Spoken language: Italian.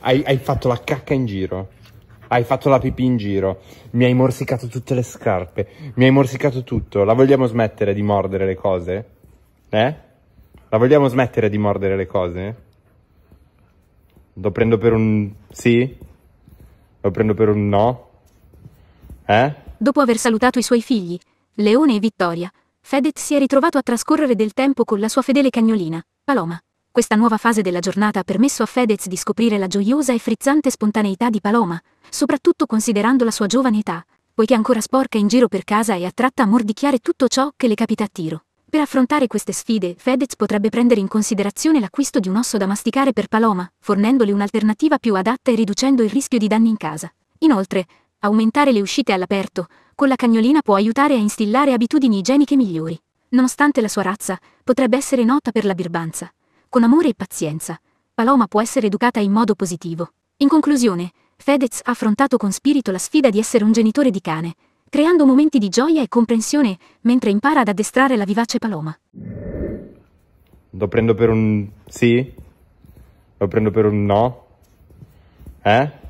hai, hai fatto la cacca in giro. Hai fatto la pipì in giro, mi hai morsicato tutte le scarpe, mi hai morsicato tutto. La vogliamo smettere di mordere le cose? Eh? La vogliamo smettere di mordere le cose? Lo prendo per un sì? Lo prendo per un no? Eh? Dopo aver salutato i suoi figli, Leone e Vittoria, Fedez si è ritrovato a trascorrere del tempo con la sua fedele cagnolina, Paloma. Questa nuova fase della giornata ha permesso a Fedez di scoprire la gioiosa e frizzante spontaneità di Paloma, soprattutto considerando la sua giovane età, poiché ancora sporca in giro per casa e attratta a mordicchiare tutto ciò che le capita a tiro. Per affrontare queste sfide, Fedez potrebbe prendere in considerazione l'acquisto di un osso da masticare per Paloma, fornendole un'alternativa più adatta e riducendo il rischio di danni in casa. Inoltre, aumentare le uscite all'aperto, con la cagnolina può aiutare a instillare abitudini igieniche migliori. Nonostante la sua razza, potrebbe essere nota per la birbanza con amore e pazienza, Paloma può essere educata in modo positivo. In conclusione, Fedez ha affrontato con spirito la sfida di essere un genitore di cane, creando momenti di gioia e comprensione mentre impara ad addestrare la vivace Paloma. Lo prendo per un sì? Lo prendo per un no? Eh?